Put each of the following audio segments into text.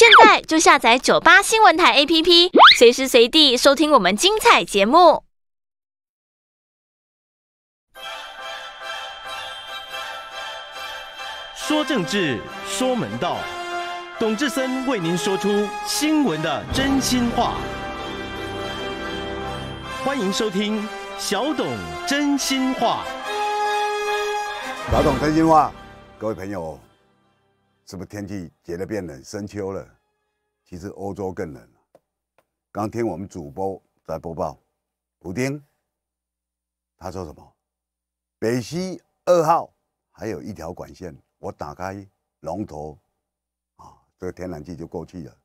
现在就下载九八新闻台 APP，随时随地收听我们精彩节目。说政治，说门道，董志森为您说出新闻的真心话。欢迎收听小董真心话。小董真心话，各位朋友。是不是天气觉得变冷，深秋了？其实欧洲更冷。刚听我们主播在播报，普丁他说什么？北溪二号还有一条管线，我打开龙头，啊，这个天然气就过去了。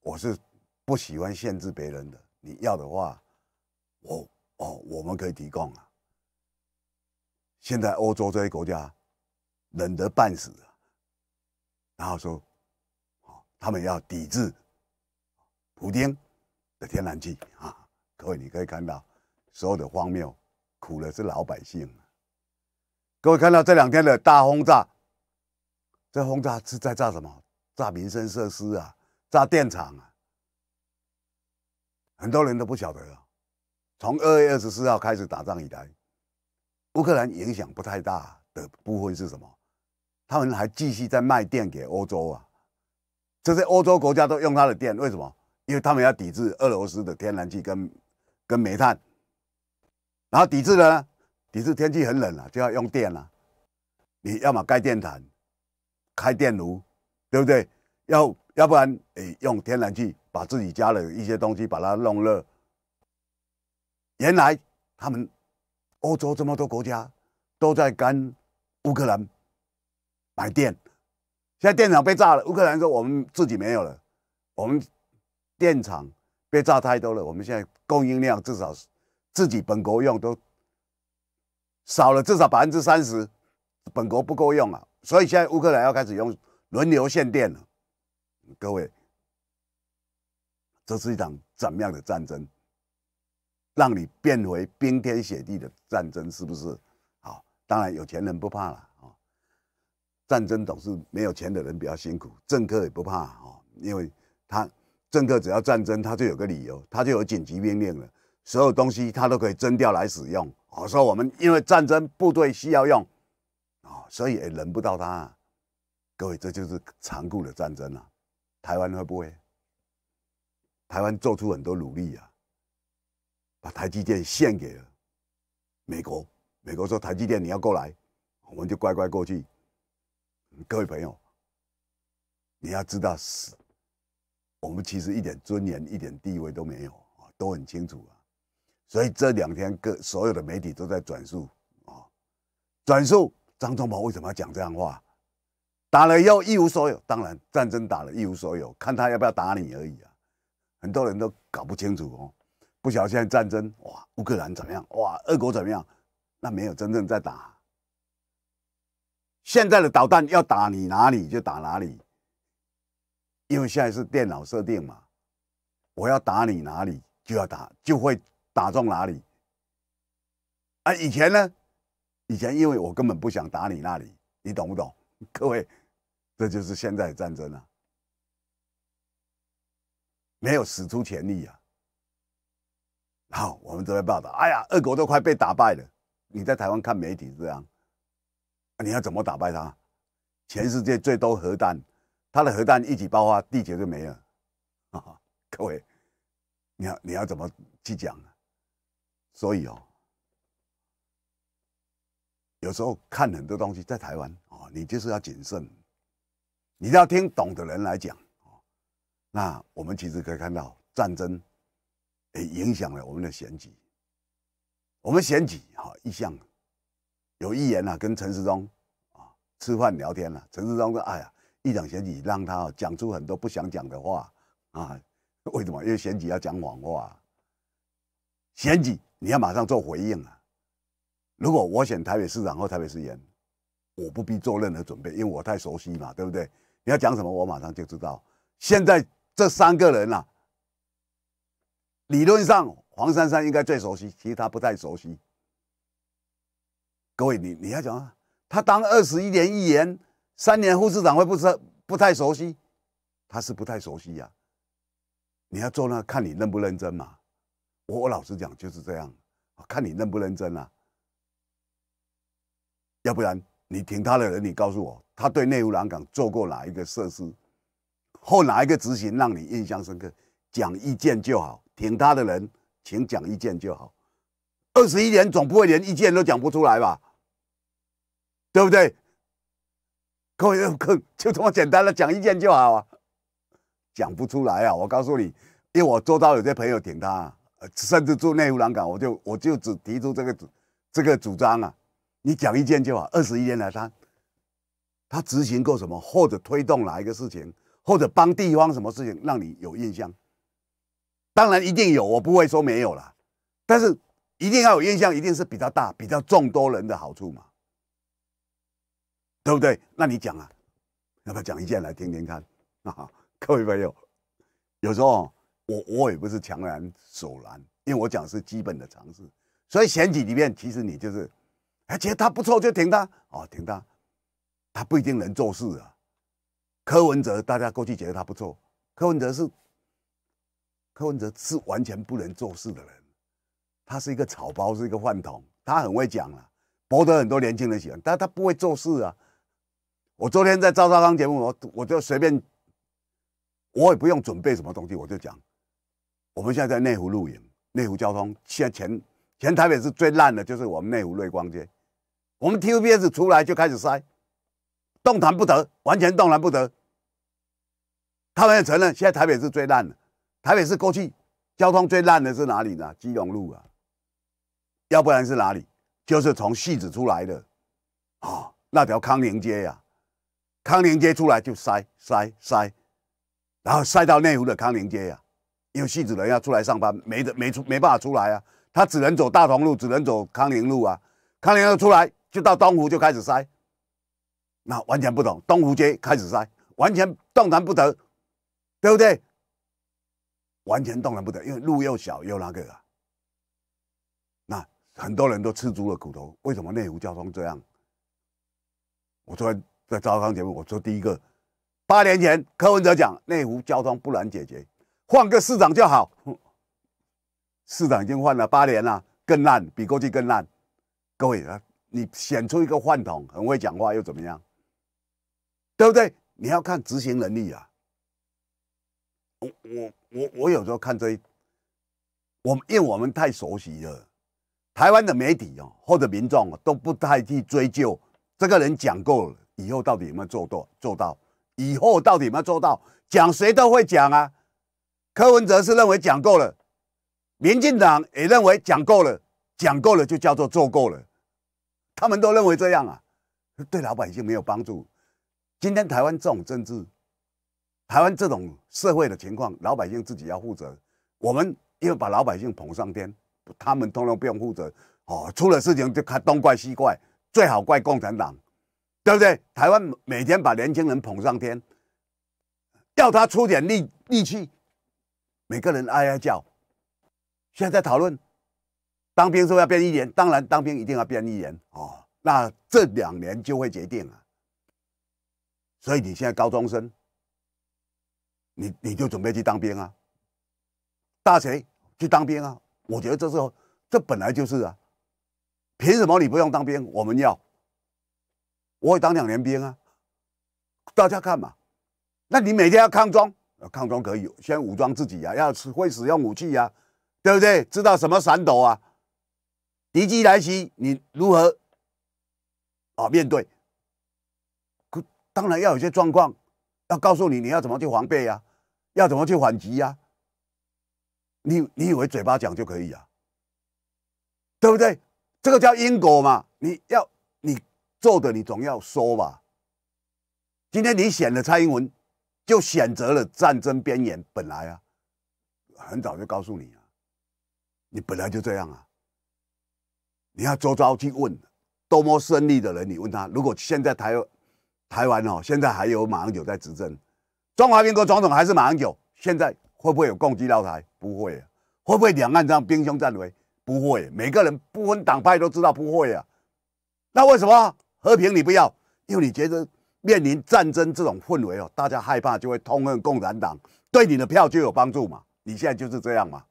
我是不喜欢限制别人的，你要的话，我哦，我们可以提供啊。现在欧洲这些国家冷得半死。然后说，哦，他们要抵制普京的天然气啊！各位，你可以看到所有的荒谬，苦的是老百姓。各位看到这两天的大轰炸，这轰炸是在炸什么？炸民生设施啊，炸电厂啊。很多人都不晓得，从二月二十四号开始打仗以来，乌克兰影响不太大的部分是什么？他们还继续在卖电给欧洲啊，这些欧洲国家都用他的电，为什么？因为他们要抵制俄罗斯的天然气跟跟煤炭，然后抵制了呢？抵制天气很冷了，就要用电了。你要么盖电毯，开电炉，对不对？要要不然诶用天然气把自己家的一些东西把它弄热。原来他们欧洲这么多国家都在干乌克兰。买电，现在电厂被炸了。乌克兰说我们自己没有了，我们电厂被炸太多了。我们现在供应量至少自己本国用都少了至少百分之三十，本国不够用啊。所以现在乌克兰要开始用轮流限电了。各位，这是一场怎么样的战争？让你变回冰天雪地的战争是不是？好，当然有钱人不怕了。战争总是没有钱的人比较辛苦，政客也不怕哦，因为他政客只要战争，他就有个理由，他就有紧急命令了，所有东西他都可以征调来使用。我说我们因为战争部队需要用啊，所以也轮不到他。各位，这就是残酷的战争啊！台湾会不会？台湾做出很多努力啊，把台积电献给了美国，美国说台积电你要过来，我们就乖乖过去。各位朋友，你要知道，是我们其实一点尊严、一点地位都没有啊，都很清楚啊。所以这两天各所有的媒体都在转述啊，转述张忠宝为什么要讲这样话：打了后一无所有，当然战争打了一无所有，看他要不要打你而已啊。很多人都搞不清楚哦，不晓得现在战争哇，乌克兰怎么样哇，俄国怎么样？那没有真正在打。现在的导弹要打你哪里就打哪里，因为现在是电脑设定嘛，我要打你哪里就要打，就会打中哪里。啊，以前呢，以前因为我根本不想打你那里，你懂不懂？各位，这就是现在的战争啊，没有使出全力啊。好，我们这边报道，哎呀，俄国都快被打败了。你在台湾看媒体是这样。你要怎么打败他？全世界最多核弹，他的核弹一起爆发，地球就没了。各位，你要你要怎么去讲？所以哦，有时候看很多东西在台湾哦，你就是要谨慎，你要听懂的人来讲哦。那我们其实可以看到，战争也影响了我们的选举。我们选举哈一向。有议员啊跟陈世忠啊吃饭聊天了。陈世忠说：“哎呀，一讲选举，让他讲出很多不想讲的话啊？为什么？因为选举要讲谎话，选举你要马上做回应啊。如果我选台北市长或台北市议员，我不必做任何准备，因为我太熟悉嘛，对不对？你要讲什么，我马上就知道。现在这三个人啊，理论上黄珊珊应该最熟悉，其实他不太熟悉。”各位，你你要讲啊，他当二十一年议员，三年副市长会不是不太熟悉，他是不太熟悉呀。你要做那，看你认不认真嘛。我我老实讲就是这样，看你认不认真啦。要不然你挺他的人，你告诉我，他对内湖南港做过哪一个设施，或哪一个执行让你印象深刻？讲意见就好，挺他的人请讲意见就好。二十一年总不会连意见都讲不出来吧？对不对？各位，可 就这么简单了，讲一件就好。啊，讲不出来啊！我告诉你，因为我做到有些朋友挺他，甚至住内湖南港，我就我就只提出这个这个主张啊。你讲一件就好。二十一年来，他他执行过什么，或者推动哪一个事情，或者帮地方什么事情，让你有印象？当然一定有，我不会说没有了。但是一定要有印象，一定是比较大、比较众多人的好处嘛。对不对？那你讲啊，要不要讲一件来听听看？啊，各位朋友，有时候我我也不是强然手然，因为我讲是基本的常识。所以选举里面，其实你就是，哎，觉得他不错就挺他，哦，挺他，他不一定能做事啊。柯文哲大家过去觉得他不错，柯文哲是柯文哲是完全不能做事的人，他是一个草包，是一个饭桶，他很会讲了，博得很多年轻人喜欢，但他不会做事啊。我昨天在赵少康节目，我我就随便，我也不用准备什么东西，我就讲，我们现在在内湖露营，内湖交通现在前前台北是最烂的，就是我们内湖瑞光街，我们 T O B S 出来就开始塞，动弹不得，完全动弹不得。他们也承认，现在台北是最烂的。台北市过去交通最烂的是哪里呢？基隆路啊，要不然是哪里？就是从戏子出来的啊，那条康宁街呀。康宁街出来就塞塞塞，然后塞到内湖的康宁街呀，因为戏子人要出来上班，没的没出没办法出来啊，他只能走大同路，只能走康宁路啊。康宁路出来就到东湖就开始塞，那完全不同，东湖街开始塞，完全动弹不得，对不对？完全动弹不得，因为路又小又那个啊。那很多人都吃足了苦头，为什么内湖交通这样？我说。在招商节目，我说第一个，八年前柯文哲讲内湖交通不难解决，换个市长就好。市长已经换了八年了，更烂，比过去更烂。各位，你选出一个饭桶，很会讲话又怎么样？对不对？你要看执行能力啊。我我我我有时候看这，我们因为我们太熟悉了，台湾的媒体啊或者民众啊都不太去追究这个人讲过了。以后到底有没有做到？做到以后到底有没有做到？讲谁都会讲啊。柯文哲是认为讲够了，民进党也认为讲够了。讲够了就叫做做够了，他们都认为这样啊，对老百姓没有帮助。今天台湾这种政治，台湾这种社会的情况，老百姓自己要负责。我们因为把老百姓捧上天，他们通通不用负责。哦，出了事情就看东怪西怪，最好怪共产党。对不对？台湾每天把年轻人捧上天，要他出点力力气，每个人哎哎叫。现在讨论当兵是不是要变一言，当然当兵一定要变一言哦。那这两年就会决定了，所以你现在高中生，你你就准备去当兵啊，大学去当兵啊。我觉得这时候这本来就是啊，凭什么你不用当兵，我们要？我会当两年兵啊，大家看嘛，那你每天要抗装，抗装可以，先武装自己呀，要会使用武器呀，对不对？知道什么闪躲啊？敌机来袭，你如何啊面对？当然要有些状况，要告诉你你要怎么去防备呀，要怎么去反击呀？你你以为嘴巴讲就可以呀？对不对？这个叫因果嘛，你要你。做的你总要说吧。今天你选了蔡英文，就选择了战争边缘。本来啊，很早就告诉你啊，你本来就这样啊。你要周遭去问，多么胜利的人，你问他，如果现在台台湾哦，现在还有马英九在执政，中华民国总统还是马英九，现在会不会有共济到台？不会。会不会两岸这样兵凶战危？不会。每个人不分党派都知道不会啊。那为什么？和平你不要，因为你觉得面临战争这种氛围哦，大家害怕就会痛恨共产党，对你的票就有帮助嘛。你现在就是这样嘛，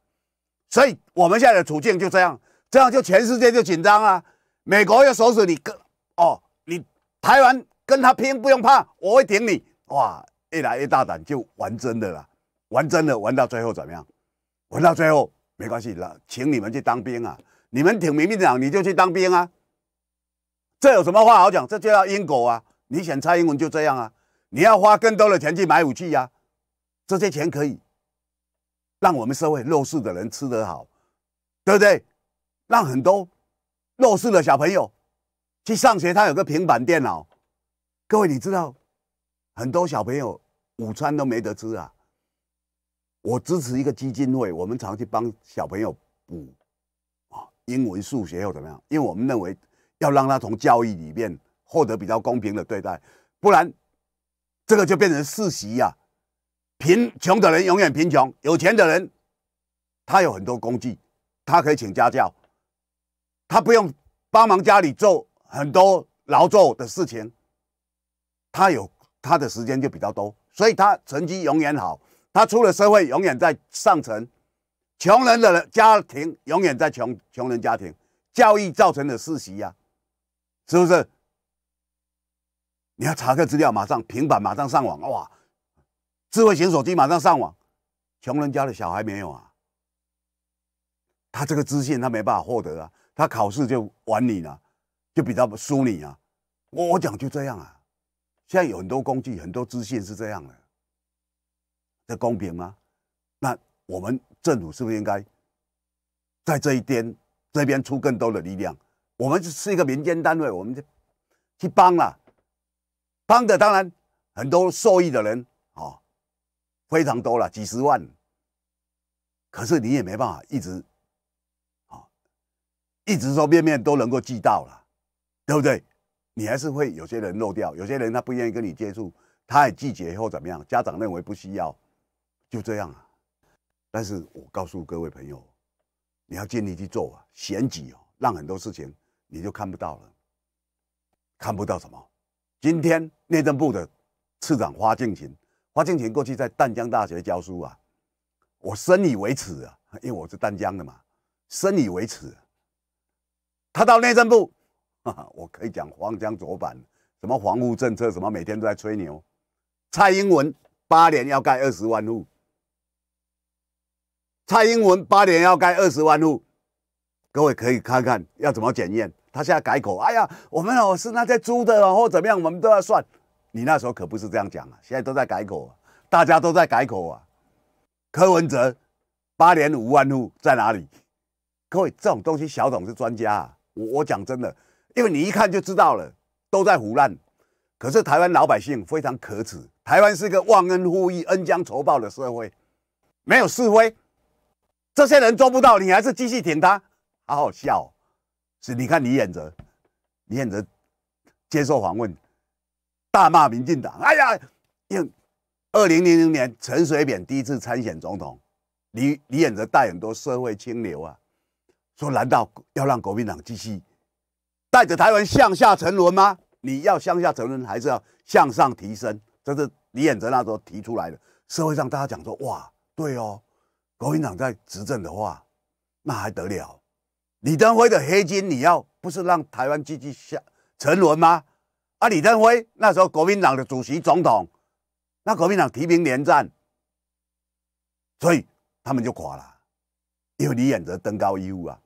所以我们现在的处境就这样，这样就全世界就紧张啊。美国要收拾你，跟哦，你台湾跟他拼不用怕，我会挺你。哇，越来越大胆就玩真的了，玩真的玩到最后怎么样？玩到最后没关系了，请你们去当兵啊，你们挺民进党你就去当兵啊。这有什么话好讲？这就要因果啊！你想蔡英文就这样啊？你要花更多的钱去买武器呀？这些钱可以让我们社会弱势的人吃得好，对不对？让很多弱势的小朋友去上学，他有个平板电脑。各位你知道，很多小朋友午餐都没得吃啊。我支持一个基金会，我们常去帮小朋友补啊英文、数学又怎么样，因为我们认为。要让他从教育里面获得比较公平的对待，不然，这个就变成世袭呀。贫穷的人永远贫穷，有钱的人他有很多工具，他可以请家教，他不用帮忙家里做很多劳作的事情，他有他的时间就比较多，所以他成绩永远好，他出了社会永远在上层。穷人的家庭永远在穷穷人家庭，教育造成的世袭呀。是不是？你要查个资料，马上平板，马上上网，哇，智慧型手机马上上网。穷人家的小孩没有啊，他这个资讯他没办法获得啊，他考试就玩你了，就比较输你啊。我我讲就这样啊。现在有很多工具，很多资讯是这样的，这公平吗？那我们政府是不是应该在这一边这边出更多的力量？我们是一个民间单位，我们就去帮了，帮的当然很多受益的人啊，非常多了，几十万。可是你也没办法一直，啊，一直说面面都能够寄到了，对不对？你还是会有些人漏掉，有些人他不愿意跟你接触，他也拒绝或怎么样，家长认为不需要，就这样啊。但是我告诉各位朋友，你要尽力去做啊，选举哦，让很多事情。你就看不到了，看不到什么？今天内政部的次长花敬勤，花敬勤过去在淡江大学教书啊，我深以为耻啊，因为我是淡江的嘛，深以为耻。他到内政部，我可以讲荒腔走板，什么防务政策，什么每天都在吹牛。蔡英文八年要盖二十万户，蔡英文八年要盖二十万户。各位可以看看要怎么检验他现在改口，哎呀，我们是那些租的或怎么样，我们都要算。你那时候可不是这样讲啊，现在都在改口啊，大家都在改口啊。柯文哲八年五万户在哪里？各位这种东西，小董是专家。我我讲真的，因为你一看就知道了，都在胡乱。可是台湾老百姓非常可耻，台湾是个忘恩负义、恩将仇报的社会，没有示威，这些人做不到，你还是继续舔他。好好笑，是？你看李远哲，李远哲接受访问，大骂民进党。哎呀，用二零零零年陈水扁第一次参选总统，李李远哲带很多社会清流啊，说：难道要让国民党继续带着台湾向下沉沦吗？你要向下沉沦，还是要向上提升？这是李远哲那时候提出来的。社会上大家讲说：哇，对哦，国民党在执政的话，那还得了？李登辉的黑金，你要不是让台湾继续下沉沦吗？啊，李登辉那时候国民党的主席、总统，那国民党提名连战，所以他们就垮了，因为李远哲登高一呼啊。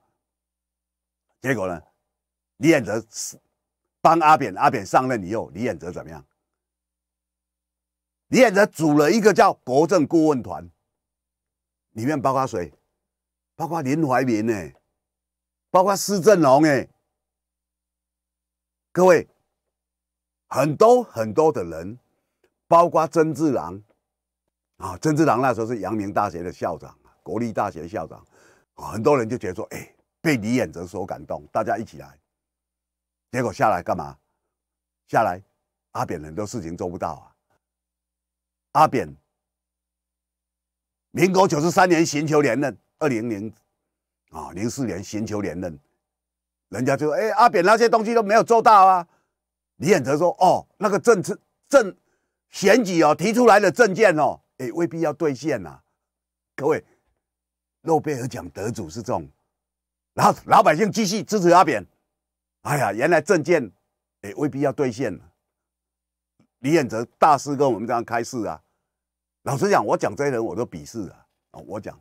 结果呢，李远哲是帮阿扁，阿扁上任以后，李远哲怎么样？李远哲组了一个叫国政顾问团，里面包括谁？包括林怀民呢。包括施正荣哎，各位，很多很多的人，包括曾志郎啊，曾志郎那时候是阳明大学的校长啊，国立大学校长啊，很多人就觉得说，哎，被李远哲所感动，大家一起来，结果下来干嘛？下来阿扁很多事情做不到啊，阿扁，民国九十三年寻求连任，二零零。啊，零四年寻求连任，人家就哎阿扁那些东西都没有做到啊。李远哲说：“哦，那个政政选举哦提出来的政见哦，哎未必要兑现呐。”各位，诺贝尔奖得主是这种，然后老百姓继续支持阿扁。哎呀，原来政见哎未必要兑现。李远哲大师跟我们这样开示啊。老实讲，我讲这些人我都鄙视啊。啊，我讲，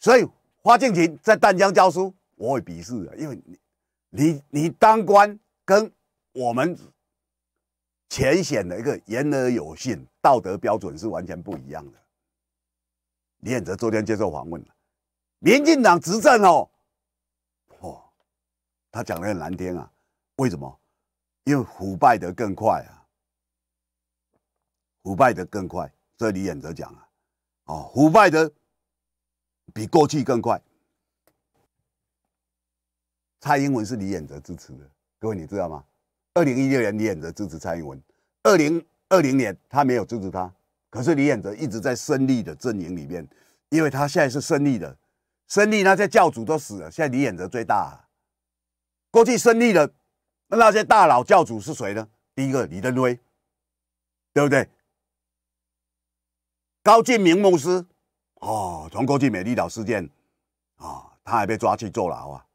所以。花敬亭在淡江教书，我会鄙视的，因为你，你，你当官跟我们浅显的一个言而有信道德标准是完全不一样的。李远泽昨天接受访问民进党执政哦，哦，他讲的很难听啊，为什么？因为腐败得更快啊，腐败得更快，所以李远泽讲啊，哦，腐败的。比过去更快。蔡英文是李远哲支持的，各位你知道吗？二零一六年李远哲支持蔡英文，二零二零年他没有支持他，可是李远哲一直在胜利的阵营里面，因为他现在是胜利的。胜利那些教主都死了，现在李远哲最大。啊。过去胜利的那那些大佬教主是谁呢？第一个李登辉，对不对？高进明牧师。哦，从过去美丽岛事件，啊，他还被抓去坐牢啊，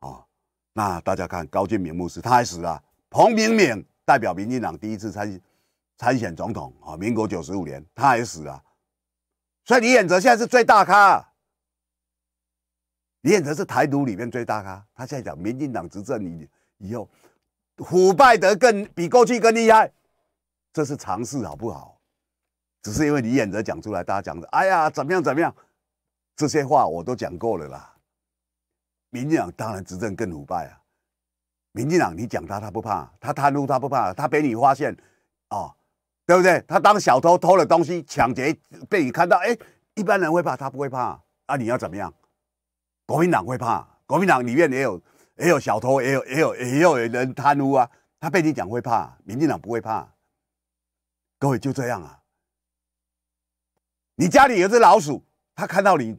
哦，那大家看高俊明牧师，他也死了；彭明敏代表民进党第一次参参选总统，啊，民国九十五年他也死了。所以李远哲现在是最大咖，李远哲是台独里面最大咖。他现在讲，民进党执政以以后，腐败得更比过去更厉害，这是常事，好不好？只是因为你演着讲出来，大家讲的，哎呀，怎么样怎么样，这些话我都讲过了啦。民进党当然执政更腐败啊。民进党你讲他他不怕，他贪污他不怕，他被你发现，哦，对不对？他当小偷偷了东西抢劫被你看到，哎，一般人会怕他不会怕，那你要怎么样？国民党会怕，国民党里面也有也有小偷，也有也有也有人贪污啊，他被你讲会怕，民进党不会怕。各位就这样啊。你家里有只老鼠，它看到你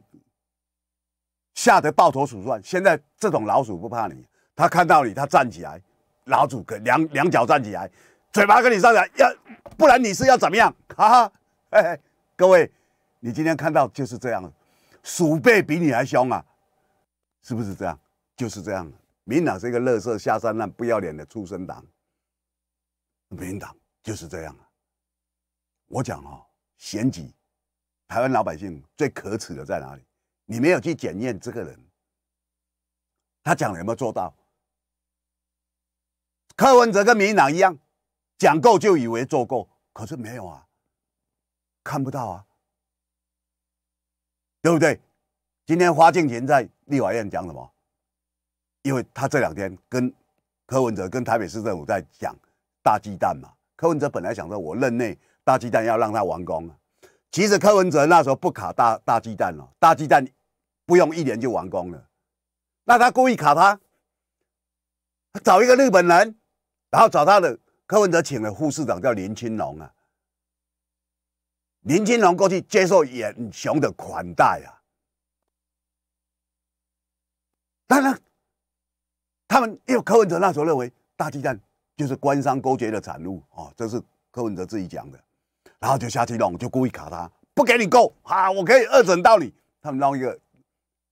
吓得抱头鼠窜。现在这种老鼠不怕你，它看到你，它站起来，老鼠跟两两脚站起来，嘴巴跟你上来，要不然你是要怎么样哈，哎各位，你今天看到就是这样，鼠辈比你还凶啊，是不是这样？就是这样，民党是一个乐色下三滥、不要脸的出生党，民党就是这样啊。我讲啊，选举。台湾老百姓最可耻的在哪里？你没有去检验这个人，他讲有没有做到？柯文哲跟民进党一样，讲够就以为做够，可是没有啊，看不到啊，对不对？今天花敬群在立法院讲什么？因为他这两天跟柯文哲跟台北市政府在讲大鸡蛋嘛。柯文哲本来想说，我任内大鸡蛋要让它完工。其实柯文哲那时候不卡大大鸡蛋了，大鸡蛋不用一年就完工了。那他故意卡他，他找一个日本人，然后找他的柯文哲请了护士长叫林清龙啊，林清龙过去接受严雄的款待啊。当然，他们因为柯文哲那时候认为大鸡蛋就是官商勾结的产物啊，这是柯文哲自己讲的。然后就下去弄，就故意卡他，不给你够啊！我可以二审到你。他们弄一个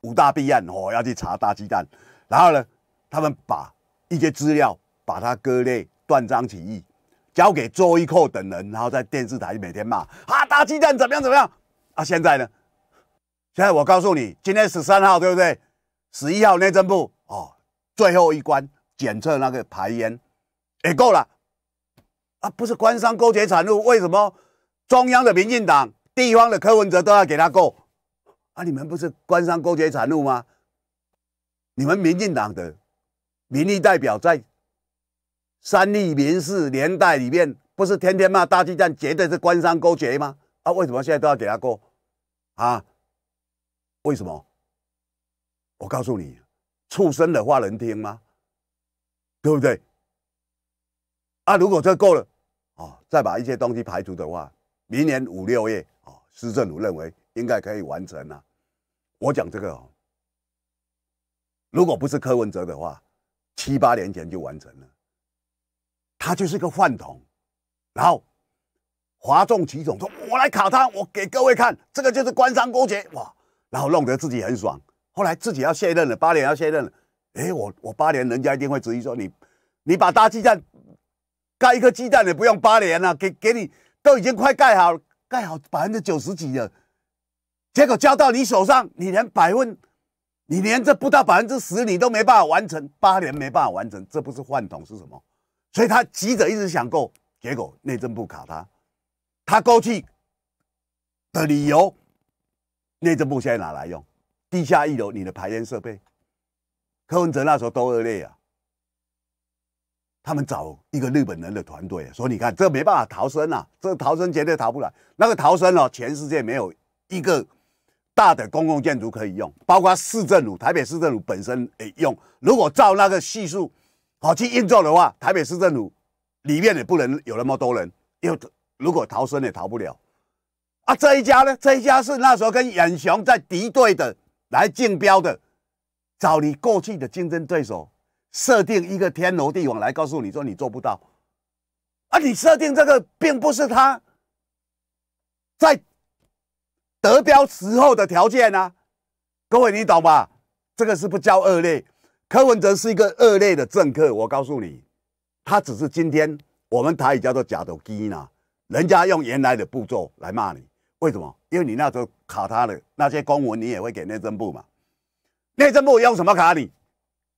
五大弊案，哦，要去查大鸡蛋。然后呢，他们把一些资料把它割裂、断章取义，交给周一寇等人，然后在电视台每天骂啊，大鸡蛋怎么样怎么样？啊，现在呢？现在我告诉你，今天十三号对不对？十一号内政部哦，最后一关检测那个排烟，也够了啊！不是官商勾结产物，为什么？中央的民进党、地方的柯文哲都要给他过啊！你们不是官商勾结产物吗？你们民进党的民意代表在三立民事年代里面，不是天天骂大巨蛋绝对是官商勾结吗？啊，为什么现在都要给他过啊？为什么？我告诉你，畜生的话能听吗？对不对？啊，如果这够了啊，再把一些东西排除的话。明年五六月啊，施政府认为应该可以完成了。我讲这个，如果不是柯文哲的话，七八年前就完成了。他就是个饭桶，然后哗众取宠，说我来考他，我给各位看，这个就是官商勾结哇，然后弄得自己很爽。后来自己要卸任了，八年要卸任了，哎，我我八年人家一定会质疑说你，你把大鸡蛋盖一颗鸡蛋也不用八年啊，给给你。都已经快盖好盖好百分之九十几了，结果交到你手上，你连百分，你连这不到百分之十，你都没办法完成，八年没办法完成，这不是换桶是什么？所以他急着一直想过，结果内政部卡他，他过去的理由，内政部现在拿来用地下一楼你的排烟设备，柯文哲那时候多恶劣啊，他们找一个日本人的团队，所以你看，这没办法逃生啊！这逃生绝对逃不了。那个逃生哦，全世界没有一个大的公共建筑可以用，包括市政府、台北市政府本身也用。如果照那个系数，好去运作的话，台北市政府里面也不能有那么多人，因为如果逃生也逃不了啊！这一家呢，这一家是那时候跟远雄在敌对的来竞标的，找你过去的竞争对手。设定一个天罗地网来告诉你说你做不到，啊，你设定这个并不是他 在得标时候的条件啊，各位你懂吧？这个是不叫恶劣。柯文哲是一个恶劣的政客，我告诉你，他只是今天我们台语叫做假手机呢。人家用原来的步骤来骂你，为什么？因为你那时候卡他的那些公文，你也会给内政部嘛。内政部用什么卡你？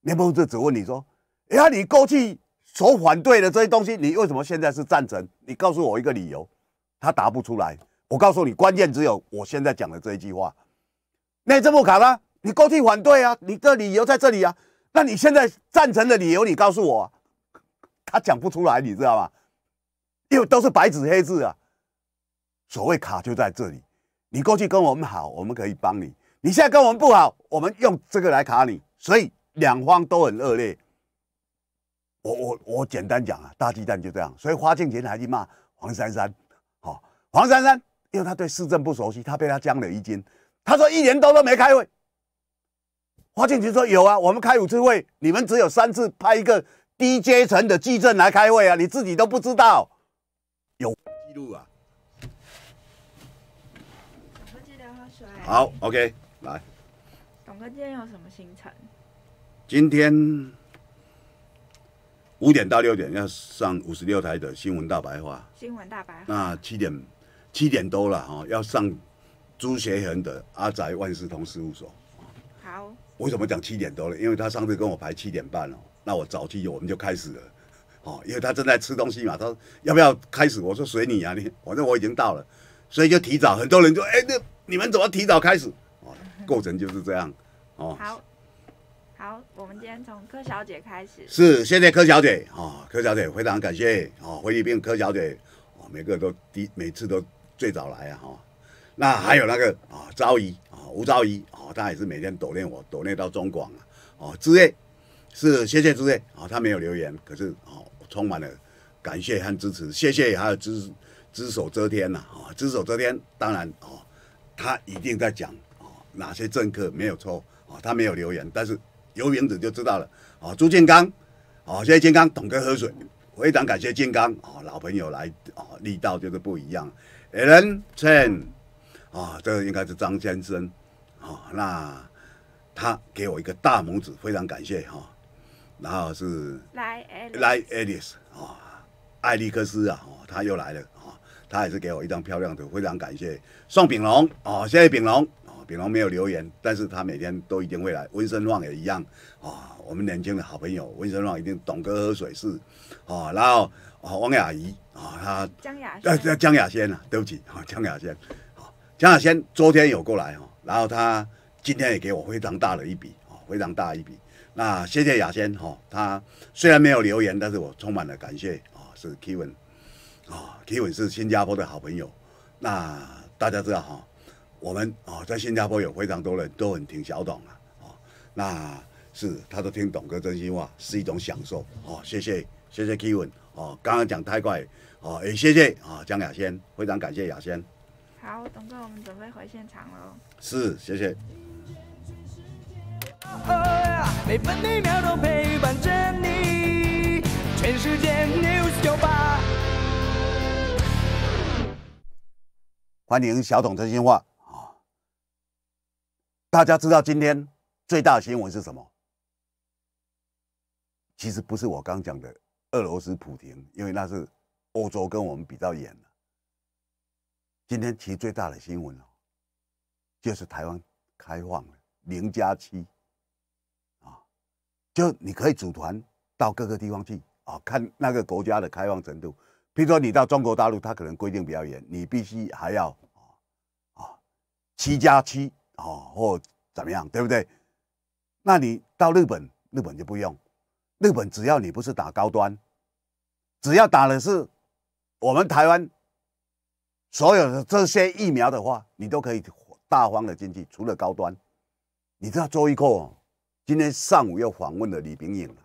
联不就只问你说：“哎呀，你过去所反对的这些东西，你为什么现在是赞成？你告诉我一个理由。”他答不出来。我告诉你，关键只有我现在讲的这一句话。那这部卡呢？你过去反对啊，你的理由在这里啊。那你现在赞成的理由，你告诉我，他讲不出来，你知道吗？因为都是白纸黑字啊。所谓卡就在这里，你过去跟我们好，我们可以帮你；你现在跟我们不好，我们用这个来卡你。所以。两方都很恶劣，我我我简单讲啊，大鸡蛋就这样，所以花敬钱还是骂黄珊珊，好，黄珊珊，因为他对市政不熟悉，他被他降了一斤，他说一年多都没开会，花敬钱说有啊，我们开五次会，你们只有三次，派一个低阶层的记政来开会啊，你自己都不知道有记录啊，好，OK，来，董哥今天有什么行程？今天五点到六点要上五十六台的新闻大白话。新闻大白话。那七点七点多了哈，要上朱学恒的阿宅万事通事务所。好。为什么讲七点多呢？因为他上次跟我排七点半哦，那我早去，我们就开始了。哦，因为他正在吃东西嘛，他说要不要开始？我说随你啊，你反正我已经到了，所以就提早很多人就哎，那你们怎么提早开始？哦，过程就是这样。哦。好。好，我们今天从柯小姐开始。是，谢谢柯小姐啊，柯小姐非常感谢啊，菲律并柯小姐啊，每个都第，每次都最早来啊哈。那还有那个啊，昭仪啊，吴昭仪啊，她也是每天抖练我，抖练到中广啊。哦。之类是谢谢之类啊，他没有留言，可是哦，充满了感谢和支持，谢谢。还有只只手遮天呐啊，只手遮天，当然哦，他一定在讲哦，哪些政客没有抽啊，他没有留言，但是。游名子就知道了，哦，朱建刚，哦，谢谢建刚，懂哥喝水，非常感谢建刚，哦，老朋友来，哦，力道就是不一样，Alan Chen，啊，这个应该是张先生，哦，那他给我一个大拇指，非常感谢哈，然后是来 Alice，来 a l e 哦，艾利克斯啊，哦，他又来了，哦，他也是给我一张漂亮的，非常感谢，宋炳龙，哦，谢谢炳龙。比方没有留言，但是他每天都一定会来。温生旺也一样啊，我们年轻的好朋友温生旺一定懂哥喝水是，啊，然后啊，汪雅怡啊，他江雅，呃，江雅仙啊，对不起啊，江雅仙，啊，江雅仙昨天有过来哈，然后他今天也给我非常大的一笔啊，非常大一笔。那谢谢雅仙哈，他虽然没有留言，但是我充满了感谢啊，是 Kevin，啊，Kevin 是新加坡的好朋友，那大家知道哈。我们啊，在新加坡有非常多人都很听小董啊，啊，那是他都听懂哥真心话，是一种享受哦。谢谢，谢谢 Kevin，哦，刚刚讲太快哦，也谢谢啊，江雅仙，非常感谢雅仙。好，董哥，我们准备回现场喽。是，谢谢。每每分秒都陪伴着你，全世界 news 九八。欢迎小董真心话。大家知道今天最大的新闻是什么？其实不是我刚讲的俄罗斯普京，因为那是欧洲跟我们比较远今天其实最大的新闻哦，就是台湾开放零加七啊，就你可以组团到各个地方去啊，看那个国家的开放程度。譬如说你到中国大陆，它可能规定比较严，你必须还要啊啊七加七。哦，或怎么样，对不对？那你到日本，日本就不用。日本只要你不是打高端，只要打的是我们台湾所有的这些疫苗的话，你都可以大方的进去。除了高端，你知道周易克今天上午又访问了李炳颖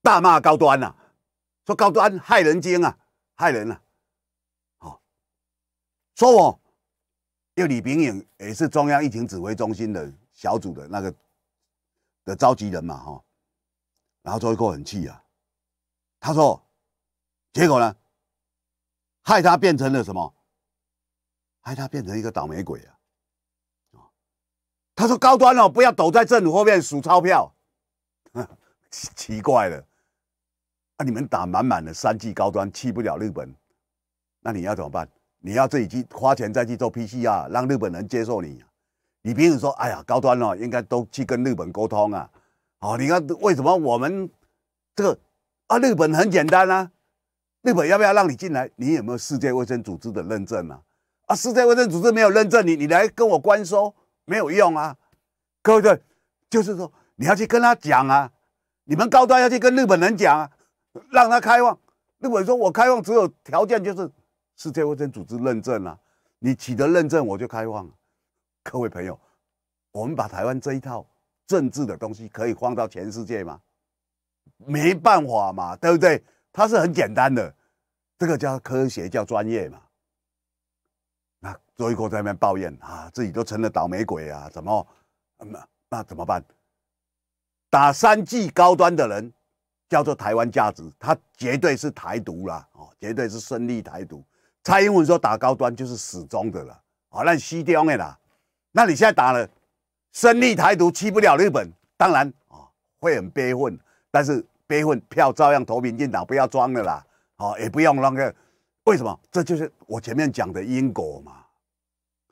大骂高端啊，说高端害人精啊，害人啊。好，说我。因为李炳颖也是中央疫情指挥中心的小组的那个的召集人嘛，哈，然后周一刻很气啊，他说，结果呢，害他变成了什么？害他变成一个倒霉鬼啊！哦、他说高端哦，不要抖在政府后面数钞票，奇怪了，啊，你们打满满的三季高端去不了日本，那你要怎么办？你要自己去花钱再去做 PCR，让日本人接受你。你比如说，哎呀，高端哦，应该都去跟日本沟通啊。好，你看为什么我们这个啊，日本很简单啊，日本要不要让你进来？你有没有世界卫生组织的认证啊？啊，世界卫生组织没有认证，你你来跟我关收没有用啊？各位，就是说你要去跟他讲啊，你们高端要去跟日本人讲啊，让他开放。日本说，我开放只有条件就是。世界卫生组织认证啊，你取得认证我就开放。各位朋友，我们把台湾这一套政治的东西可以放到全世界吗？没办法嘛，对不对？它是很简单的，这个叫科学，叫专业嘛。那周一国在那边抱怨啊，自己都成了倒霉鬼啊，怎么？那那怎么办？打三 G 高端的人叫做台湾价值，他绝对是台独啦，哦，绝对是胜利台独。蔡英文说打高端就是始终的了啊，那西雕的啦，那你现在打了胜利台独，去不了日本，当然啊会很悲愤，但是悲愤票照样投民进党，不要装的啦，哦，也不用那个，为什么？这就是我前面讲的因果嘛。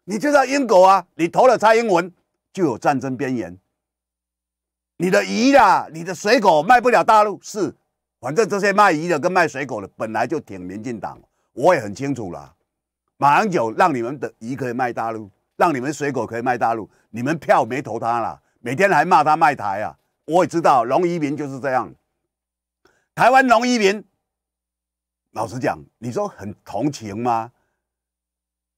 你就道英国啊，你投了蔡英文就有战争边缘，你的鱼啦，你的水果卖不了大陆，是，反正这些卖鱼的跟卖水果的本来就挺民进党。我也很清楚啦。马英九让你们的鱼可以卖大陆，让你们水果可以卖大陆，你们票没投他啦，每天还骂他卖台啊！我也知道，龙移民就是这样。台湾龙移民，老实讲，你说很同情吗？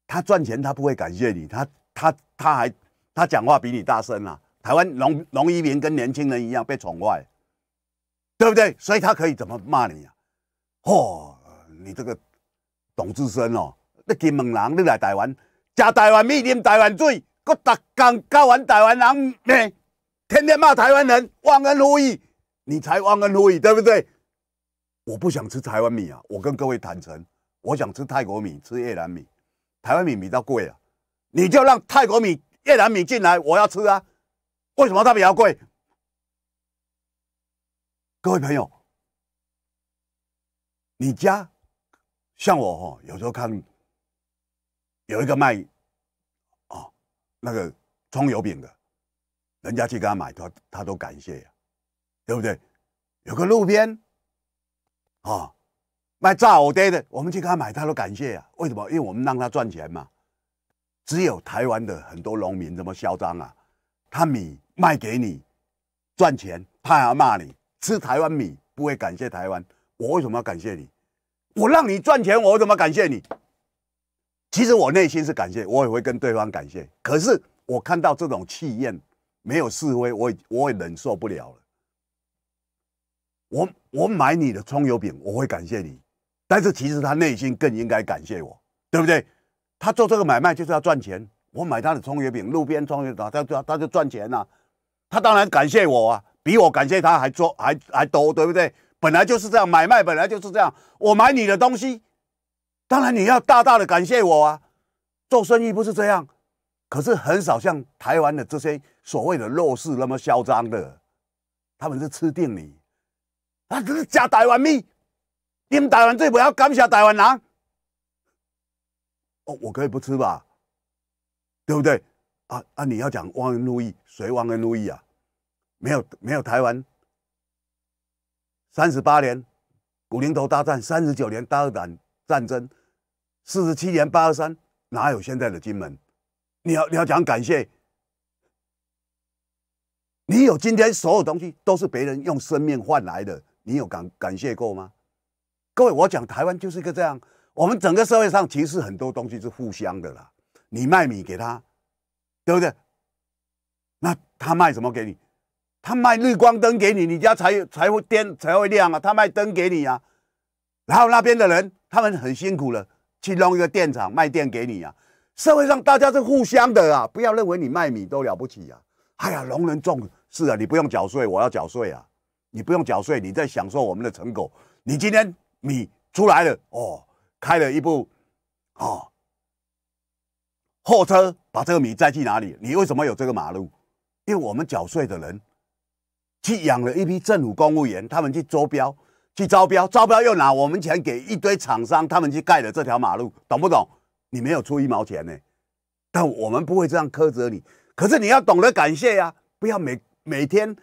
他赚钱，他不会感谢你，他他他还他讲话比你大声啊！台湾龙龙移民跟年轻人一样被宠坏，对不对？所以他可以怎么骂你啊？嚯，你这个！董志森哦，你金门人，你来台湾，吃台湾米，饮台湾水，佮日讲教完台湾人咩，天天骂台湾人忘恩负义，你才忘恩负义，对不对？我不想吃台湾米啊，我跟各位坦诚，我想吃泰国米，吃越南米，台湾米比较贵啊，你就让泰国米、越南米进来，我要吃啊。为什么它比较贵？各位朋友，你家？像我哦，有时候看有一个卖啊那个葱油饼的，人家去给他买，他他都感谢呀，对不对？有个路边啊卖炸藕爹的，我们去给他买，他都感谢呀。为什么？因为我们让他赚钱嘛。只有台湾的很多农民这么嚣张啊，他米卖给你赚钱，他还要骂你吃台湾米不会感谢台湾，我为什么要感谢你？我让你赚钱，我怎么感谢你？其实我内心是感谢，我也会跟对方感谢。可是我看到这种气焰没有示威，我我也忍受不了了。我我买你的葱油饼，我会感谢你，但是其实他内心更应该感谢我，对不对？他做这个买卖就是要赚钱，我买他的葱油饼，路边葱油饼，他他他就赚钱了，他当然感谢我啊，比我感谢他还多还还多，对不对？本来就是这样，买卖本来就是这样。我买你的东西，当然你要大大的感谢我啊。做生意不是这样，可是很少像台湾的这些所谓的弱势那么嚣张的，他们是吃定你，啊，这是假台湾蜜，们台湾最不要感谢台湾人。哦，我可以不吃吧，对不对？啊啊，你要讲忘恩负义，谁忘恩负义啊？没有，没有台湾。三十八年，古宁头大战；三十九年，大日胆战争；四十七年，八二三，哪有现在的金门？你要你要讲感谢，你有今天所有东西都是别人用生命换来的，你有感感谢过吗？各位，我讲台湾就是一个这样，我们整个社会上其实很多东西是互相的啦。你卖米给他，对不对？那他卖什么给你？他卖日光灯给你，你家才才会电才会亮啊！他卖灯给你啊！然后那边的人他们很辛苦了，去弄一个电厂卖电给你啊！社会上大家是互相的啊！不要认为你卖米都了不起啊，哎呀，农人种是啊，你不用缴税，我要缴税啊！你不用缴税，你在享受我们的成果。你今天米出来了哦，开了一部哦，货车把这个米载去哪里？你为什么有这个马路？因为我们缴税的人。去养了一批政府公务员，他们去招标，去招标，招标又拿我们钱给一堆厂商，他们去盖了这条马路，懂不懂？你没有出一毛钱呢，但我们不会这样苛责你，可是你要懂得感谢呀，不要每每天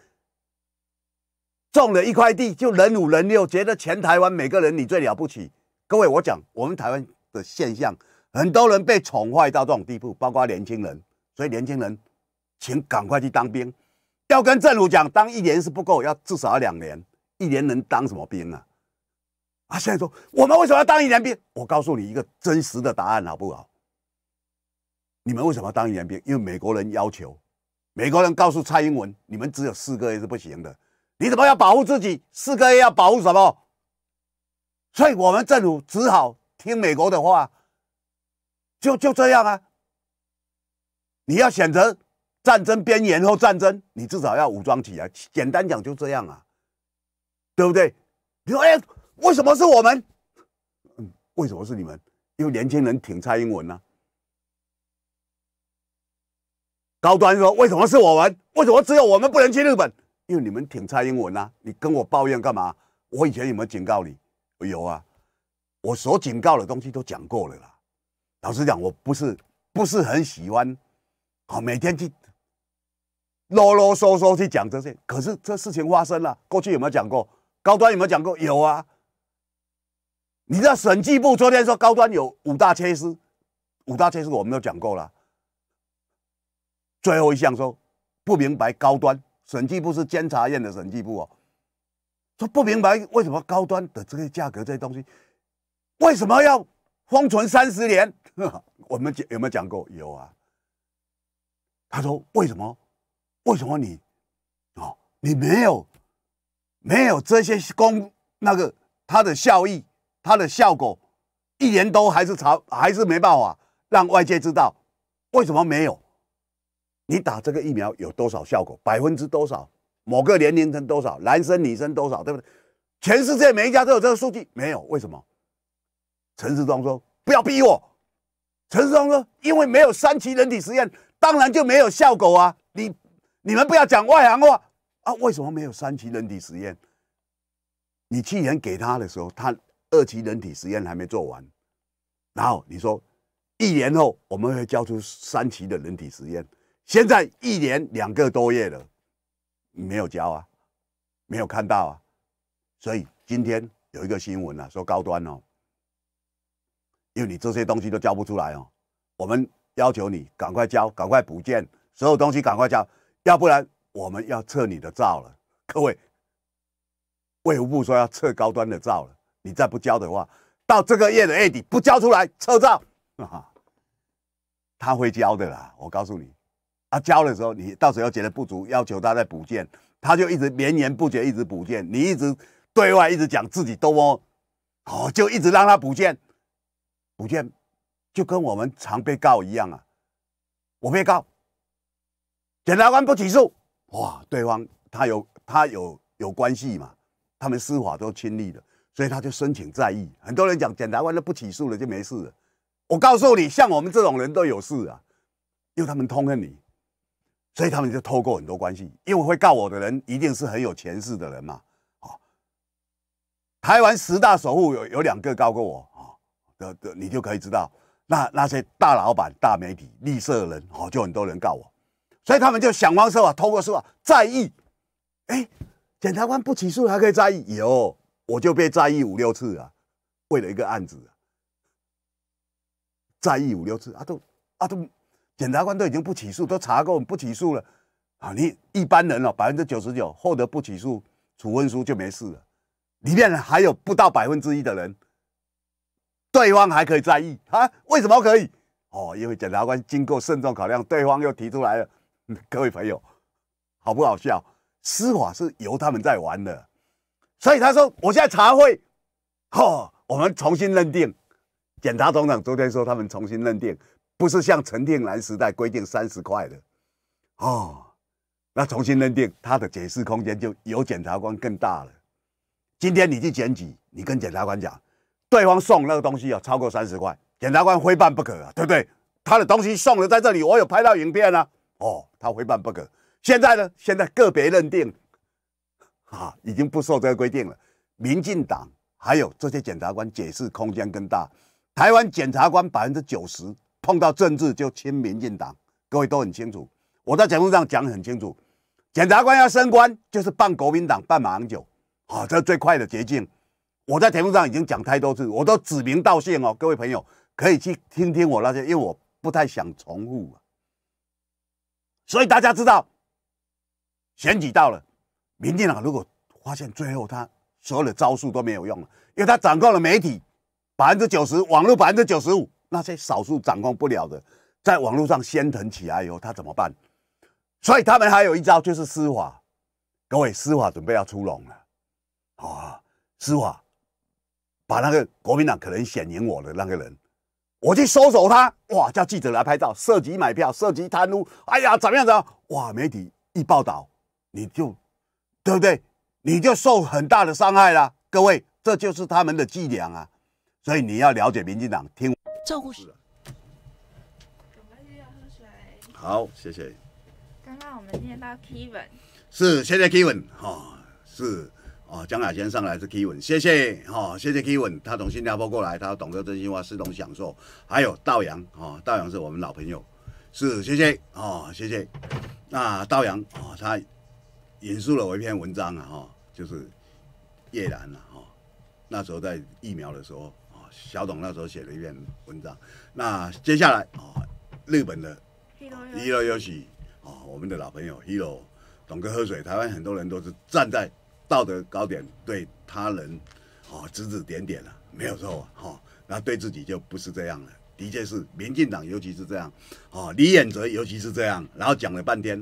种了一块地就人五人六，觉得全台湾每个人你最了不起。各位，我讲我们台湾的现象，很多人被宠坏到这种地步，包括年轻人，所以年轻人，请赶快去当兵。要跟政府讲，当一年是不够，要至少要两年。一年能当什么兵呢？啊，现在说我们为什么要当一年兵？我告诉你一个真实的答案，好不好？你们为什么要当一年兵？因为美国人要求，美国人告诉蔡英文，你们只有四个 A 是不行的。你怎么要保护自己？四个 A 要保护什么？所以我们政府只好听美国的话，就就这样啊。你要选择。战争边缘或战争，你至少要武装起来。简单讲就这样啊，对不对？你说，哎，为什么是我们？嗯，为什么是你们？因为年轻人挺蔡英文呐。高端说，为什么是我们？为什么只有我们不能去日本？因为你们挺蔡英文呐。你跟我抱怨干嘛？我以前有没有警告你？有啊，我所警告的东西都讲过了啦。老实讲，我不是不是很喜欢，好每天去。啰啰嗦嗦去讲这些，可是这事情发生了。过去有没有讲过高端？有没有讲过？有啊。你知道审计部昨天说高端有五大缺失，五大缺失我们都讲过了。最后一项说不明白高端审计部是监察院的审计部哦，说不明白为什么高端的这个价格这些东西，为什么要封存三十年？我们讲有没有讲过？有啊。他说为什么？为什么你，哦，你没有，没有这些功，那个它的效益，它的效果，一年多还是查，还是没办法让外界知道为什么没有？你打这个疫苗有多少效果？百分之多少？某个年龄层多少？男生女生多少？对不对？全世界每一家都有这个数据没有？为什么？陈世忠说不要逼我。陈世忠说因为没有三期人体实验，当然就没有效果啊。你们不要讲外行话啊！为什么没有三期人体实验？你去年给他的时候，他二期人体实验还没做完，然后你说一年后我们会交出三期的人体实验，现在一年两个多月了，没有交啊，没有看到啊。所以今天有一个新闻啊，说高端哦，因为你这些东西都交不出来哦，我们要求你赶快交，赶快补件，所有东西赶快交。要不然我们要撤你的照了。各位，为何不说要撤高端的照了？你再不交的话，到这个月的月底不交出来，撤照。他会交的啦，我告诉你。他交的时候，你到时候觉得不足，要求他再补件，他就一直绵延不绝，一直补件。你一直对外一直讲自己多么好，就一直让他补件，补件就跟我们常被告一样啊，我被告。检察官不起诉，哇！对方他有他有有关系嘛？他们司法都亲历的，所以他就申请再议。很多人讲检察官都不起诉了就没事了，我告诉你，像我们这种人都有事啊，因为他们痛恨你，所以他们就透过很多关系。因为会告我的人一定是很有前世的人嘛。哦。台湾十大首富有有两个告过我啊，的的，你就可以知道那那些大老板、大媒体、立的人，哦，就很多人告我。所以他们就想方设法通过说啊，在意，哎，检察官不起诉还可以在意？有，我就被在意五六次啊，为了一个案子，在意五六次啊，都啊都，检察官都已经不起诉，都查过不起诉了啊，你一般人了，百分之九十九获得不起诉处分书就没事了，里面还有不到百分之一的人，对方还可以在意啊？为什么可以？哦，因为检察官经过慎重考量，对方又提出来了。各位朋友，好不好笑？司法是由他们在玩的，所以他说：“我现在查会，哈，我们重新认定。”检察总长昨天说他们重新认定，不是像陈定南时代规定三十块的，哦，那重新认定他的解释空间就有检察官更大了。今天你去检举，你跟检察官讲，对方送那个东西要超过三十块，检察官非办不可啊，对不对？他的东西送了在这里，我有拍到影片啊。哦，他回办不可。现在呢？现在个别认定，啊，已经不受这个规定了。民进党还有这些检察官解释空间更大。台湾检察官百分之九十碰到政治就亲民进党，各位都很清楚。我在节目上讲得很清楚，检察官要升官就是办国民党、办马英九，啊，这是最快的捷径。我在节目上已经讲太多次，我都指名道姓哦，各位朋友可以去听听我那些，因为我不太想重复啊。所以大家知道，选举到了，民进党如果发现最后他所有的招数都没有用了，因为他掌控了媒体百分之九十，网络百分之九十五，那些少数掌控不了的，在网络上掀腾起来以后，他怎么办？所以他们还有一招就是司法，各位司法准备要出笼了，啊，司法把那个国民党可能选赢我的那个人。我去收手他，哇！叫记者来拍照，涉及买票，涉及贪污，哎呀，怎么样子？哇！媒体一报道，你就，对不对？你就受很大的伤害了。各位，这就是他们的伎俩啊！所以你要了解民进党，听照顾是，要喝水？好，谢谢。刚刚我们念到 Kevin，是谢谢 Kevin 哈，是。哦，江亚先上来是 Kevin，谢谢哈，谢谢 Kevin，他从新加坡过来，他懂得真心话，是懂享受。还有道阳哦，道阳是我们老朋友，是谢谢哦，谢谢。那道阳哦，他引述了我一篇文章啊，哈，就是叶兰啊，哈，那时候在疫苗的时候，啊，小董那时候写了一篇文章。那接下来，哦，日本的 Hero h 喜，啊，我们的老朋友 Hero，懂得喝水，台湾很多人都是站在。道德高点对他人，哦指指点点了没有错哈，那对自己就不是这样了。的确是民进党尤其是这样，哦李远哲尤其是这样，然后讲了半天，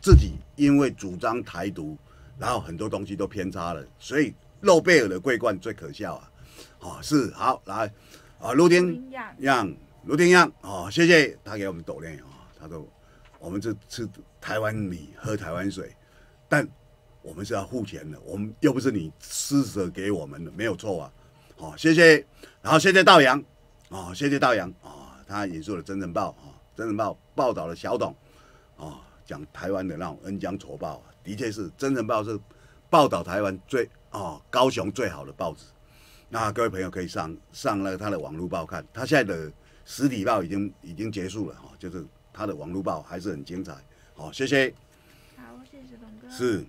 自己因为主张台独，然后很多东西都偏差了，所以诺贝尔的桂冠最可笑啊！哦是好来，啊卢天样卢天样哦，谢谢他给我们抖炼啊，他说我们这吃台湾米喝台湾水，但。我们是要付钱的，我们又不是你施舍给我们的，没有错啊。好，谢谢。然后谢谢道阳，啊，谢谢道阳，啊，他引述了《真人报》啊，《真人报》报道了小董，啊，讲台湾的那种恩将仇报啊，的确是《真人报》是报道台湾最啊高雄最好的报纸。那各位朋友可以上上那个他的网络报看，他现在的实体报已经已经结束了哈，就是他的网络报还是很精彩。好，谢谢。好，谢谢董哥。是。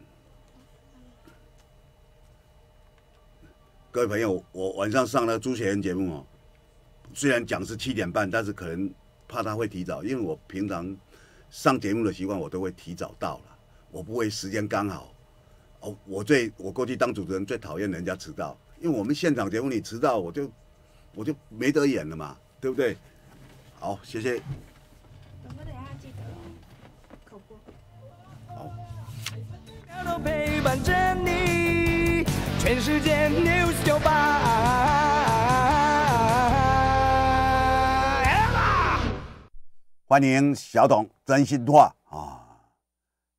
各位朋友，我晚上上了朱贤节目哦，虽然讲是七点半，但是可能怕他会提早，因为我平常上节目的习惯，我都会提早到了，我不会时间刚好。哦，我最我过去当主持人最讨厌人家迟到，因为我们现场节目你迟到，我就我就没得演了嘛，对不对？好，谢谢。等我等下全世界 news 九八。欢迎小董真心话啊！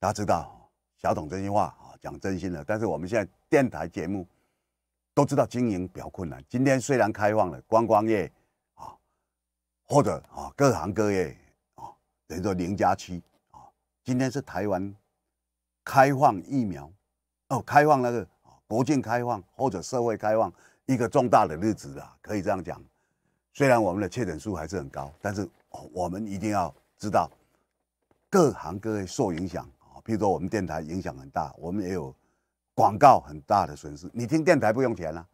大家知道小董真心话啊，讲真心的。但是我们现在电台节目都知道经营比较困难。今天虽然开放了观光业啊，或者啊各行各业啊，等于说零假期啊。今天是台湾开放疫苗哦，开放那个。国境开放或者社会开放一个重大的日子啊，可以这样讲。虽然我们的确诊数还是很高，但是我们一定要知道，各行各业受影响啊。譬如说我们电台影响很大，我们也有广告很大的损失。你听电台不用钱啊，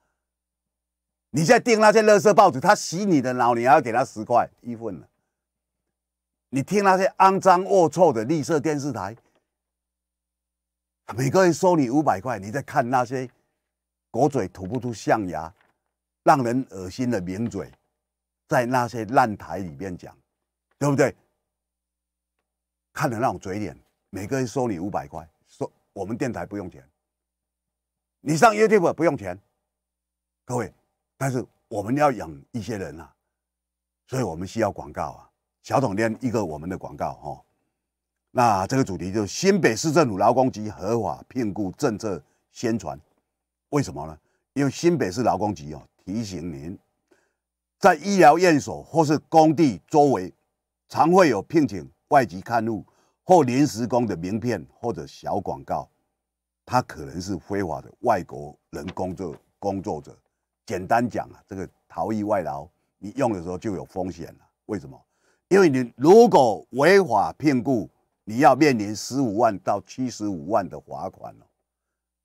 你在订那些乐色报纸，他洗你的脑，你还要给他十块一份呢。你听那些肮脏龌龊的绿色电视台。每个月收你五百块，你在看那些狗嘴吐不出象牙，让人恶心的名嘴，在那些烂台里面讲，对不对？看的那种嘴脸，每个月收你五百块。说我们电台不用钱，你上 YouTube 不用钱，各位，但是我们要养一些人啊，所以我们需要广告啊。小董联一个我们的广告哦。那这个主题就是新北市政府劳工局合法聘雇政策宣传，为什么呢？因为新北市劳工局哦提醒您，在医疗院所或是工地周围，常会有聘请外籍看护或临时工的名片或者小广告，它可能是非法的外国人工作工作者。简单讲啊，这个逃逸外劳，你用的时候就有风险了。为什么？因为你如果违法聘雇。你要面临十五万到七十五万的罚款哦，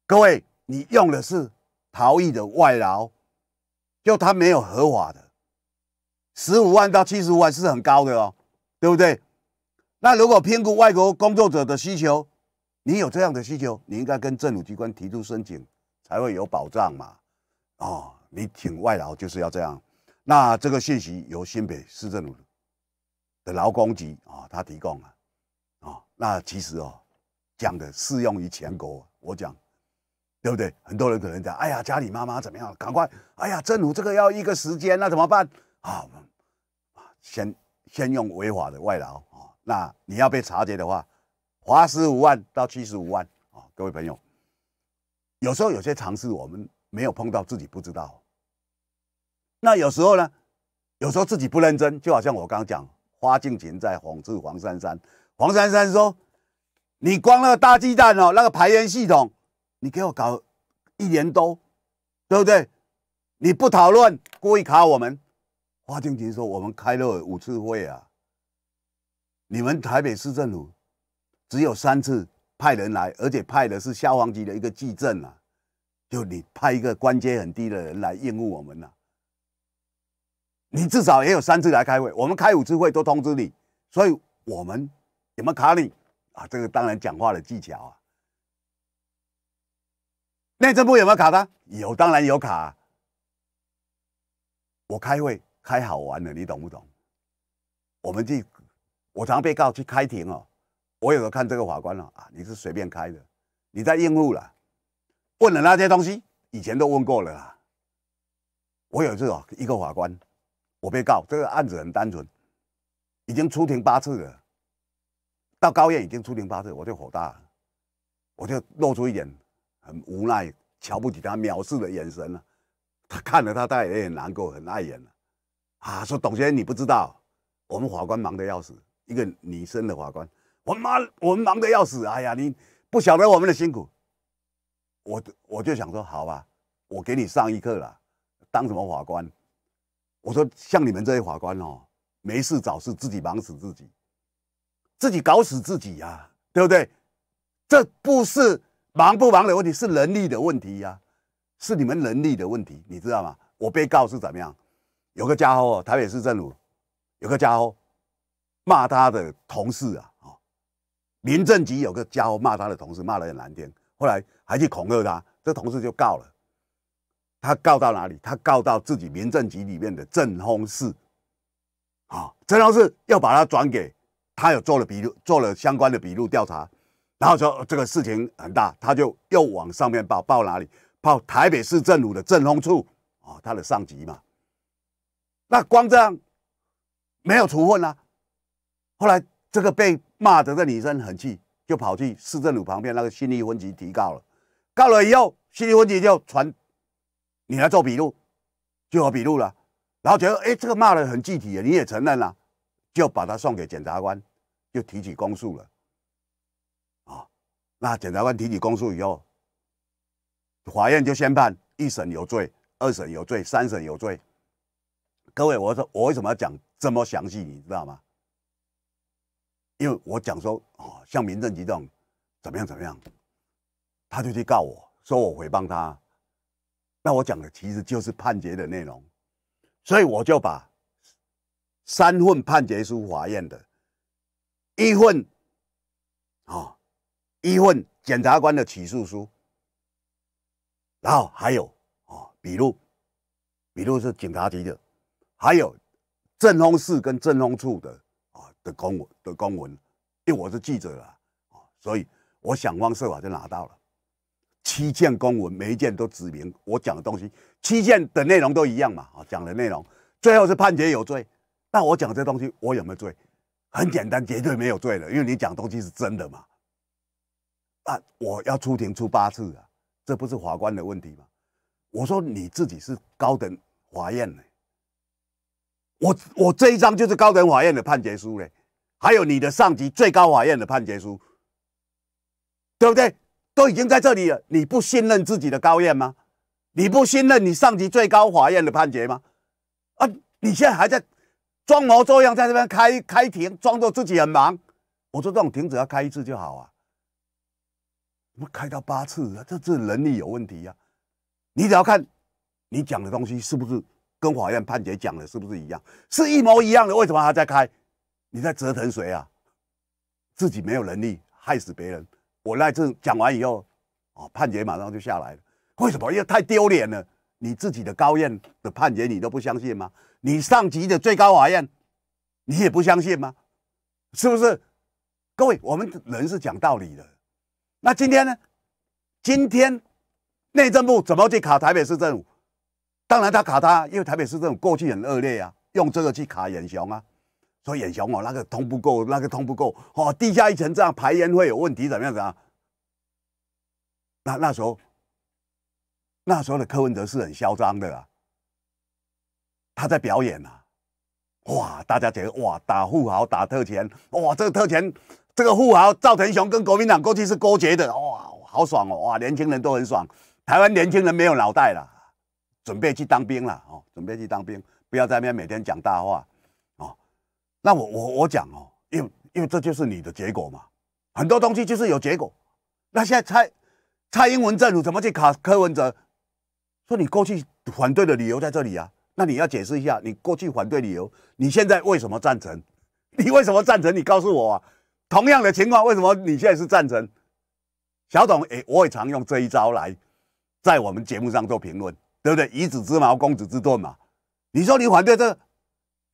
各位，你用的是逃逸的外劳，就他没有合法的，十五万到七十五万是很高的哦，对不对？那如果评估外国工作者的需求，你有这样的需求，你应该跟政府机关提出申请，才会有保障嘛。哦，你请外劳就是要这样。那这个信息由新北市政府的劳工局啊，他提供了。那其实哦，讲的适用于全国，我讲，对不对？很多人可能讲，哎呀，家里妈妈怎么样？赶快，哎呀，政府这个要一个时间，那怎么办啊？先先用违法的外劳啊，那你要被察觉的话，罚十五万到七十五万啊，各位朋友。有时候有些尝试我们没有碰到，自己不知道。那有时候呢，有时候自己不认真，就好像我刚刚讲，花尽钱在哄刺黄珊珊。黄珊珊说：“你光那个大鸡蛋哦，那个排烟系统，你给我搞一年多，对不对？你不讨论，故意卡我们。”花京平说：“我们开了五次会啊，你们台北市政府只有三次派人来，而且派的是消防局的一个技政啊，就你派一个官阶很低的人来应付我们啊。”你至少也有三次来开会，我们开五次会都通知你，所以我们。”有没有卡你啊？这个当然讲话的技巧啊。内政部有没有卡他？有，当然有卡。我开会开好玩的，你懂不懂？我们去，我常被告去开庭哦。我有候看这个法官了啊，你是随便开的，你在应付啦。问了那些东西，以前都问过了啦。我有这种一个法官，我被告这个案子很单纯，已经出庭八次了。到高院已经初庭八字，我就火大了，我就露出一点很无奈、瞧不起他、藐视的眼神了。他看了他，当然也难过，很碍眼了。啊，说董先生，你不知道我们法官忙得要死，一个女生的法官，我妈，我们忙得要死。哎呀，你不晓得我们的辛苦。我我就想说，好吧，我给你上一课了。当什么法官？我说像你们这些法官哦，没事找事，自己忙死自己。自己搞死自己呀，对不对？这不是忙不忙的问题，是能力的问题呀，是你们能力的问题，你知道吗？我被告是怎么样？有个家伙，台北市政府有个家伙骂他的同事啊，哦，民政局有个家伙骂他的同事，骂得很难听，后来还去恐吓他，这同事就告了。他告到哪里？他告到自己民政局里面的政风室，啊，政风室要把他转给。他有做了笔录，做了相关的笔录调查，然后说这个事情很大，他就又往上面报，报哪里？报台北市政府的政风处啊，他的上级嘛。那光这样没有处分啊。后来这个被骂的这女生很气，就跑去市政府旁边那个心理分局提告了。告了以后，心理分局就传你来做笔录，就有笔录了。然后觉得哎，这个骂的很具体，啊，你也承认了。就把他送给检察官，就提起公诉了。啊，那检察官提起公诉以后，法院就宣判：一审有罪，二审有罪，三审有罪。各位，我说我为什么要讲这么详细，你知道吗？因为我讲说哦，像民政局这种怎么样怎么样，他就去告我说我诽谤他。那我讲的其实就是判决的内容，所以我就把。三份判决书，法院的，一份，啊，一份检察官的起诉书，然后还有啊，笔录，笔录是警察局的，还有，政风室跟政风处的啊的公文的公文，因为我是记者啊，啊，所以我想方设法就拿到了七件公文，每一件都指明我讲的东西，七件的内容都一样嘛，啊，讲的内容最后是判决有罪。但我讲这东西，我有没有罪？很简单，绝对没有罪的，因为你讲东西是真的嘛。啊，我要出庭出八次啊，这不是法官的问题吗？我说你自己是高等法院呢，我我这一张就是高等法院的判决书嘞，还有你的上级最高法院的判决书，对不对？都已经在这里了，你不信任自己的高院吗？你不信任你上级最高法院的判决吗？啊，你现在还在？装模作样在这边开开庭，装作自己很忙。我说这种庭只要开一次就好啊，怎么开到八次？这这能力有问题呀！你只要看，你讲的东西是不是跟法院判决讲的是不是一样？是一模一样的，为什么还在开？你在折腾谁啊？自己没有能力，害死别人。我那次讲完以后，啊，判决马上就下来了。为什么？因为太丢脸了。你自己的高院的判决你都不相信吗？你上级的最高法院，你也不相信吗？是不是？各位，我们人是讲道理的。那今天呢？今天内政部怎么去卡台北市政府？当然他卡他，因为台北市政府过去很恶劣啊，用这个去卡眼熊啊，说眼熊哦，那个通不够，那个通不够，哦，地下一层这样排烟会有问题，怎么样子啊？那那时候，那时候的柯文哲是很嚣张的啊。他在表演呐，哇！大家觉得哇，打富豪，打特权，哇！这个特权，这个富豪赵腾雄跟国民党过去是勾结的，哇，好爽哦，哇！年轻人都很爽，台湾年轻人没有脑袋了，准备去当兵了哦，准备去当兵，不要在那边每天讲大话哦。那我我我讲哦，因为因为这就是你的结果嘛，很多东西就是有结果。那现在蔡蔡英文政府怎么去卡柯文哲？说你过去反对的理由在这里呀。那你要解释一下，你过去反对理由，你现在为什么赞成？你为什么赞成？你告诉我啊。同样的情况，为什么你现在是赞成？小董，哎，我也常用这一招来，在我们节目上做评论，对不对？以子之矛攻子之盾嘛。你说你反对这，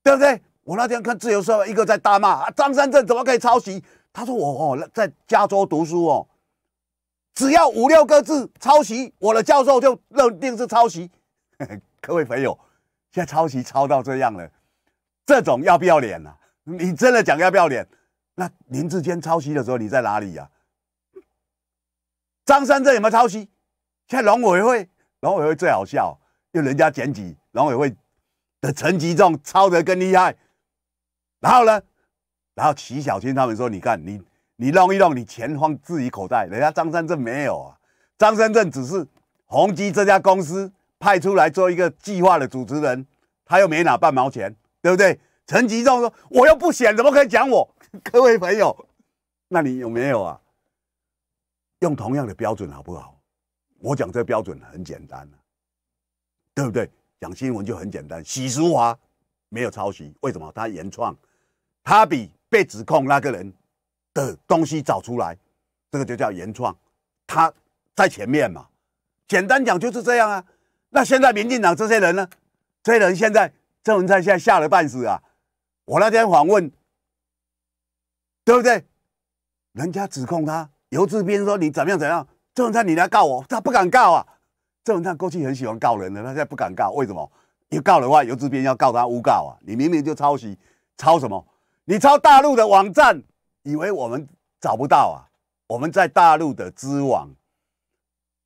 对不对？我那天看自由社一个在大骂啊，张三这怎么可以抄袭？他说我哦在加州读书哦，只要五六个字抄袭，我的教授就认定是抄袭。各位朋友。现在抄袭抄到这样了，这种要不要脸啊？你真的讲要不要脸？那林志坚抄袭的时候你在哪里呀？张三镇有没有抄袭？现在农委会，农委会最好笑，为人家剪辑，农委会的成绩中抄得更厉害。然后呢，然后齐小青他们说：“你看你你弄一弄，你钱放自己口袋，人家张三镇没有啊，张三镇只是宏基这家公司。”派出来做一个计划的主持人，他又没拿半毛钱，对不对？陈吉仲说：“我又不选，怎么可以讲我？” 各位朋友，那你有没有啊？用同样的标准好不好？我讲这标准很简单，对不对？讲新闻就很简单。许淑华没有抄袭，为什么？她原创，她比被指控那个人的东西找出来，这个就叫原创。她在前面嘛，简单讲就是这样啊。那现在民进党这些人呢？这些人现在郑文灿现在吓了半死啊！我那天访问，对不对？人家指控他游志斌说你怎么样怎样，郑文灿你来告我，他不敢告啊。郑文灿过去很喜欢告人的，他现在不敢告，为什么？要告的话，游志斌要告他诬告啊！你明明就抄袭，抄什么？你抄大陆的网站，以为我们找不到啊？我们在大陆的知网，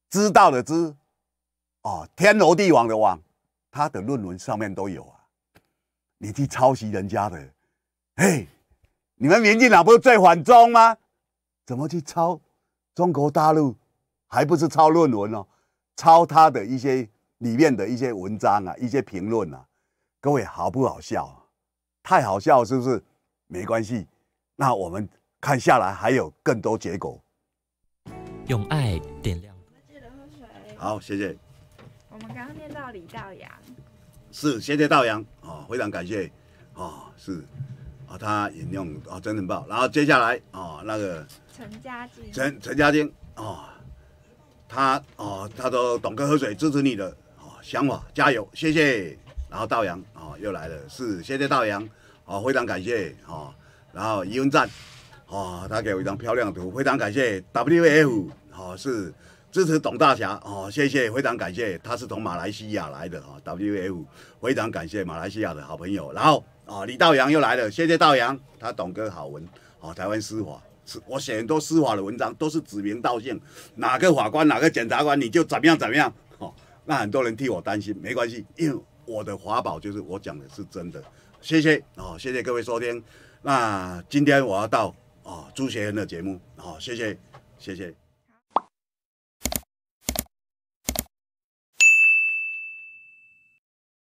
知道的知。哦，天罗地网的网，他的论文上面都有啊。你去抄袭人家的，嘿，你们民进党不是最反中吗？怎么去抄中国大陆，还不是抄论文哦？抄他的一些里面的一些文章啊，一些评论啊。各位好不好笑？太好笑是不是？没关系，那我们看下来还有更多结果。用爱点亮。好，谢谢。我们刚刚念到李道阳，是谢谢道阳，哦，非常感谢哦，是啊，他引用哦，真的很棒。然后接下来哦，那个陈家京，陈陈家京哦，他哦，他说董哥喝水支持你的哦想法，加油，谢谢。然后道阳，哦又来了，是谢谢道阳，哦，非常感谢哦。然后疑问站，哦，他给我一张漂亮图，非常感谢 W F，哦、是。支持董大侠哦，谢谢，非常感谢，他是从马来西亚来的啊。W F，非常感谢马来西亚的好朋友。然后啊，李道阳又来了，谢谢道阳，他董哥好文，哦，台湾司法，我写很多司法的文章都是指名道姓，哪个法官，哪个检察官，你就怎么样怎么样。哦，那很多人替我担心，没关系，因为我的法宝就是我讲的是真的。谢谢哦，谢谢各位收听。那今天我要到哦，朱学仁的节目哦，谢谢，谢谢。